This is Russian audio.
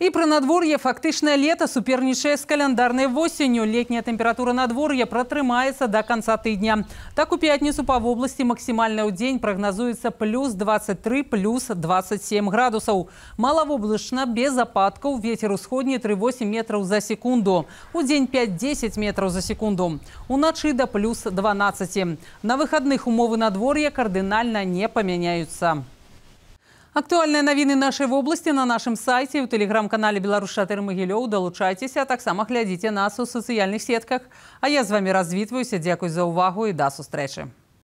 И про надвор'е фактычнае лето, супернічае с календарной осенью. Летняя температура надвор'я протримается до канца тыдня. Так у пятніцу по вобласці максімальна ў день прогнозуется плюс 23 плюс 27 градусов. Малавоблачна без ападкаў вецер усходні 3,8 метров за секунду. У день 5-10 метров за секунду. У ночи до плюс 12. На выходных умовы надвор'я кардинально не поменяются. Актуальныя навіны нашай области на нашем сайте и в телеграм канале Беларус-чатыр Магілёў далучайцеся, а таксама глядзіце нас в социальных сетках. А я с вами развітваюся, дзякуй за ўвагу и до встречи.